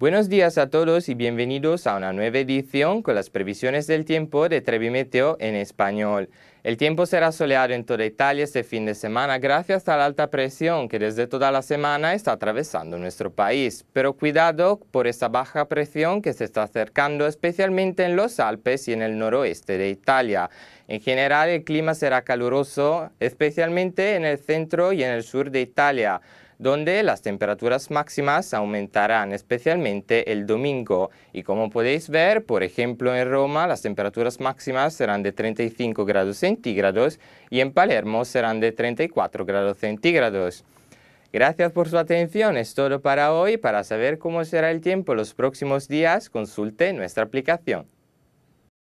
Buenos días a todos y bienvenidos a una nueva edición con las previsiones del tiempo de Trevi Meteo en español. El tiempo será soleado en toda Italia este fin de semana gracias a la alta presión que desde toda la semana está atravesando nuestro país. Pero cuidado por esta baja presión que se está acercando especialmente en los Alpes y en el noroeste de Italia. En general el clima será caluroso, especialmente en el centro y en el sur de Italia donde las temperaturas máximas aumentarán especialmente el domingo y como podéis ver, por ejemplo en Roma las temperaturas máximas serán de 35 grados centígrados y en Palermo serán de 34 grados centígrados. Gracias por su atención, es todo para hoy. Para saber cómo será el tiempo los próximos días, consulte nuestra aplicación.